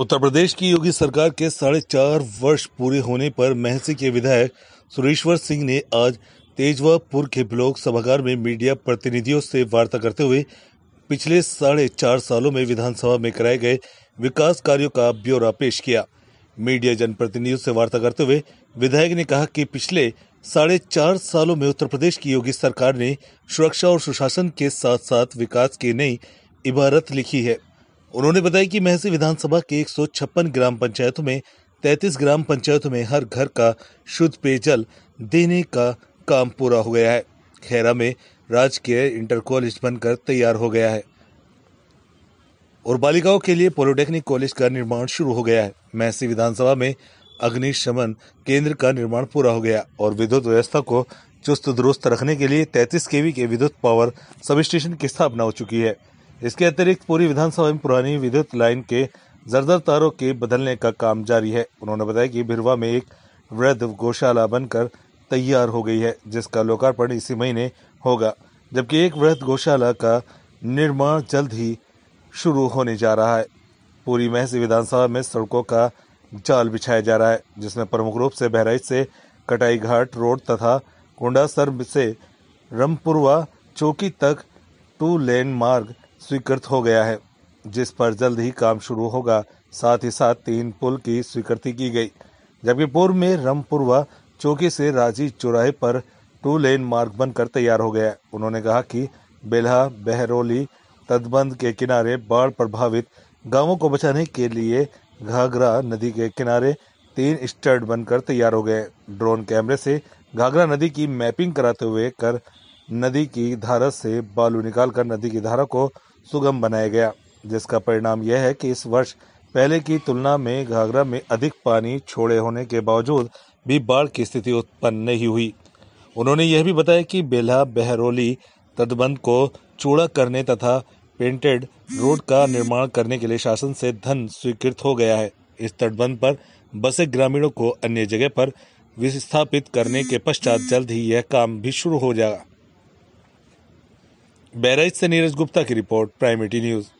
उत्तर प्रदेश की योगी सरकार के साढ़े चार वर्ष पूरे होने पर महसी के विधायक सुरेश्वर सिंह ने आज तेजवापुर के ब्लॉक सभागार में मीडिया प्रतिनिधियों से वार्ता करते हुए पिछले साढ़े चार सालों में विधानसभा में कराए गए विकास कार्यों का ब्यौरा पेश किया मीडिया जनप्रतिनिधियों से वार्ता करते हुए विधायक ने कहा कि पिछले साढ़े चार सालों में उत्तर प्रदेश की योगी सरकार ने सुरक्षा और सुशासन के साथ साथ विकास की नई इबारत लिखी है उन्होंने बताया कि महसी विधानसभा के 156 ग्राम पंचायतों में 33 ग्राम पंचायतों में हर घर का शुद्ध पेयजल देने का काम पूरा हो गया है खैरा में राजकीय इंटर कॉलेज बनकर तैयार हो गया है और बालिकाओं के लिए पॉलिटेक्निक कॉलेज का निर्माण शुरू हो गया है महसी विधानसभा में अग्निशमन केंद्र का निर्माण पूरा हो गया और विद्युत व्यवस्था को चुस्त दुरुस्त रखने के लिए 33 केवी के विद्युत पावर सब स्टेशन की स्थापना हो चुकी है इसके अतिरिक्त पूरी विधानसभा में पुरानी विद्युत लाइन के जर्जर तारों के बदलने का काम जारी है उन्होंने बताया कि भिरवा में एक वृद्ध गौशाला बनकर तैयार हो गई है जिसका लोकार्पण इसी महीने होगा जबकि एक वृद्ध गौशाला का निर्माण जल्द ही शुरू होने जा रहा है पूरी महस विधानसभा में सड़कों का जाल बिछाया जा रहा है जिसमें प्रमुख रूप से बहराइच से कटाई घाट रोड तथा कुंडासर से रमपुरवा चौकी तक टू लेन मार्ग स्वीकृत हो गया है जिस पर जल्द ही काम शुरू होगा साथ ही साथ तीन पुल की स्वीकृति की गई जबकि पूर्व में रमपुरवा चौकी से राजी चौराहे पर टू लेन मार्ग बनकर तैयार हो गया उन्होंने कहा कि बेल्हा बहरोली तदबंद के किनारे बाढ़ प्रभावित गांवों को बचाने के लिए घाघरा नदी के किनारे तीन स्टर्ड बनकर तैयार हो गए ड्रोन कैमरे से घाघरा नदी की मैपिंग कराते हुए कर नदी की धारा से बालू निकालकर नदी की धारा को सुगम बनाया गया जिसका परिणाम यह है कि इस वर्ष पहले की तुलना में घाघरा में अधिक पानी छोड़े होने के बावजूद भी बाढ़ की स्थिति उत्पन्न नहीं हुई उन्होंने यह भी बताया कि बेल्हा बहरोली तटबंध को चूड़ा करने तथा पेंटेड रोड का निर्माण करने के लिए शासन से धन स्वीकृत हो गया है इस तटबंध पर बसे ग्रामीणों को अन्य जगह पर विस्थापित करने के पश्चात जल्द ही यह काम भी शुरू हो जाएगा बैराज से नीरज गुप्ता की रिपोर्ट प्राइमेटी न्यूज़